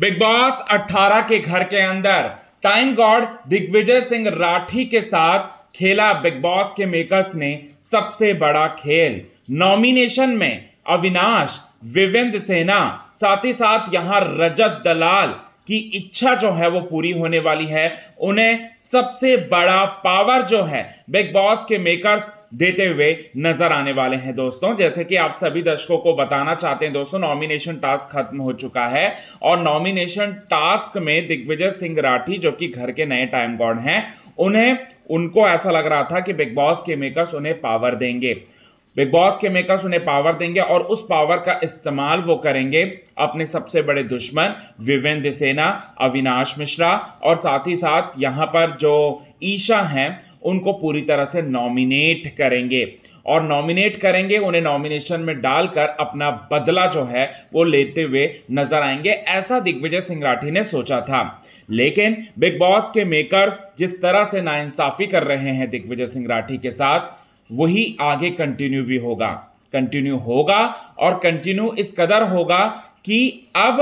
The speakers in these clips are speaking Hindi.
बिग बॉस 18 के घर के अंदर टाइम गॉड दिग्विजय सिंह राठी के साथ खेला बिग बॉस के मेकर्स ने सबसे बड़ा खेल नॉमिनेशन में अविनाश विवेंद्र सेना साथ ही साथ यहां रजत दलाल की इच्छा जो है वो पूरी होने वाली है उन्हें सबसे बड़ा पावर जो है बिग बॉस के मेकर्स देते हुए नजर आने वाले हैं दोस्तों जैसे कि आप सभी दर्शकों को बताना चाहते हैं दोस्तों नॉमिनेशन टास्क खत्म हो चुका है और नॉमिनेशन टास्क में दिग्विजय सिंह राठी जो कि घर के नए टाइम गॉड हैं उन्हें उनको ऐसा लग रहा था कि बिग बॉस के मेकर्स उन्हें पावर देंगे बिग बॉस के मेकर्स उन्हें पावर देंगे और उस पावर का इस्तेमाल वो करेंगे अपने सबसे बड़े दुश्मन विवेन सेना अविनाश मिश्रा और साथ ही साथ यहाँ पर जो ईशा हैं उनको पूरी तरह से नॉमिनेट करेंगे और नॉमिनेट करेंगे उन्हें नॉमिनेशन में डालकर अपना बदला जो है वो लेते हुए नजर आएंगे ऐसा दिग्विजय सिंह राठी ने सोचा था लेकिन बिग बॉस के मेकर्स जिस तरह से नाइंसाफी कर रहे हैं दिग्विजय सिंह राठी के साथ वही आगे कंटिन्यू भी होगा कंटिन्यू होगा और कंटिन्यू इस कदर होगा कि अब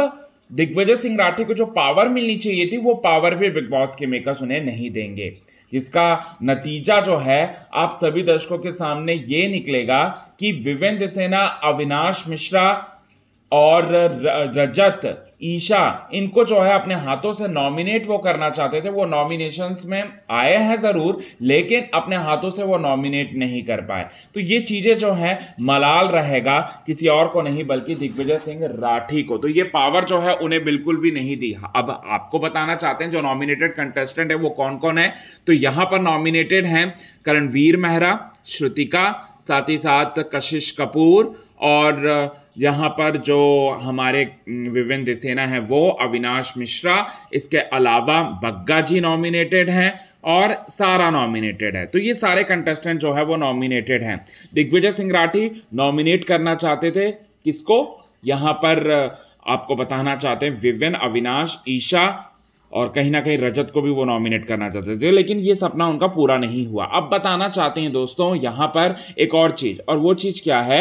दिग्विजय सिंह राठी को जो पावर मिलनी चाहिए थी वो पावर भी बिग बॉस के मेकर्स उन्हें नहीं देंगे इसका नतीजा जो है आप सभी दर्शकों के सामने ये निकलेगा कि विवेंद्र सेना अविनाश मिश्रा और रजत ईशा इनको जो है अपने हाथों से नॉमिनेट वो करना चाहते थे वो नॉमिनेशंस में आए हैं ज़रूर लेकिन अपने हाथों से वो नॉमिनेट नहीं कर पाए तो ये चीज़ें जो हैं मलाल रहेगा किसी और को नहीं बल्कि दिग्विजय सिंह राठी को तो ये पावर जो है उन्हें बिल्कुल भी नहीं दी अब आपको बताना चाहते हैं जो नॉमिनेटेड कंटेस्टेंट है वो कौन कौन है तो यहाँ पर नॉमिनेटेड हैं करणवीर मेहरा श्रुतिका साथ ही साथ कशिश कपूर और यहाँ पर जो हमारे विविन दिसेना है वो अविनाश मिश्रा इसके अलावा बग्गा जी नॉमिनेटेड हैं और सारा नॉमिनेटेड है तो ये सारे कंटेस्टेंट जो है वो नॉमिनेटेड हैं दिग्विजय सिंह राठी नॉमिनेट करना चाहते थे किसको यहाँ पर आपको बताना चाहते हैं विविन अविनाश ईशा और कहीं ना कहीं रजत को भी वो नॉमिनेट करना चाहते थे लेकिन ये सपना उनका पूरा नहीं हुआ अब बताना चाहते हैं दोस्तों यहाँ पर एक और चीज़ और वो चीज़ क्या है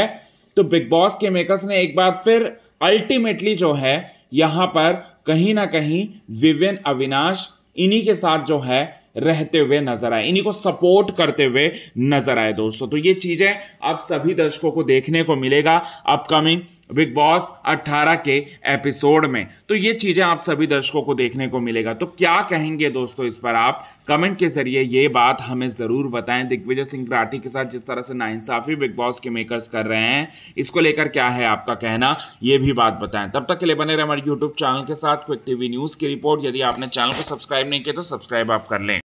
तो बिग बॉस के मेकर्स ने एक बार फिर अल्टीमेटली जो है यहाँ पर कहीं ना कहीं विवेन अविनाश इन्हीं के साथ जो है रहते हुए नजर आए इन्हीं को सपोर्ट करते हुए नजर आए दोस्तों तो ये चीजें आप सभी दर्शकों को देखने को मिलेगा अपकमिंग बिग बॉस 18 के एपिसोड में तो ये चीज़ें आप सभी दर्शकों को देखने को मिलेगा तो क्या कहेंगे दोस्तों इस पर आप कमेंट के जरिए ये बात हमें ज़रूर बताएं दिग्विजय सिंह राठी के साथ जिस तरह से नाइंसाफ़ी बिग बॉस के मेकर्स कर रहे हैं इसको लेकर क्या है आपका कहना ये भी बात बताएं तब तक के लिए बने रहे हमारे यूट्यूब चैनल के साथ क्विक टीवी न्यूज़ की रिपोर्ट यदि आपने चैनल को सब्सक्राइब नहीं किया तो सब्सक्राइब आप कर लें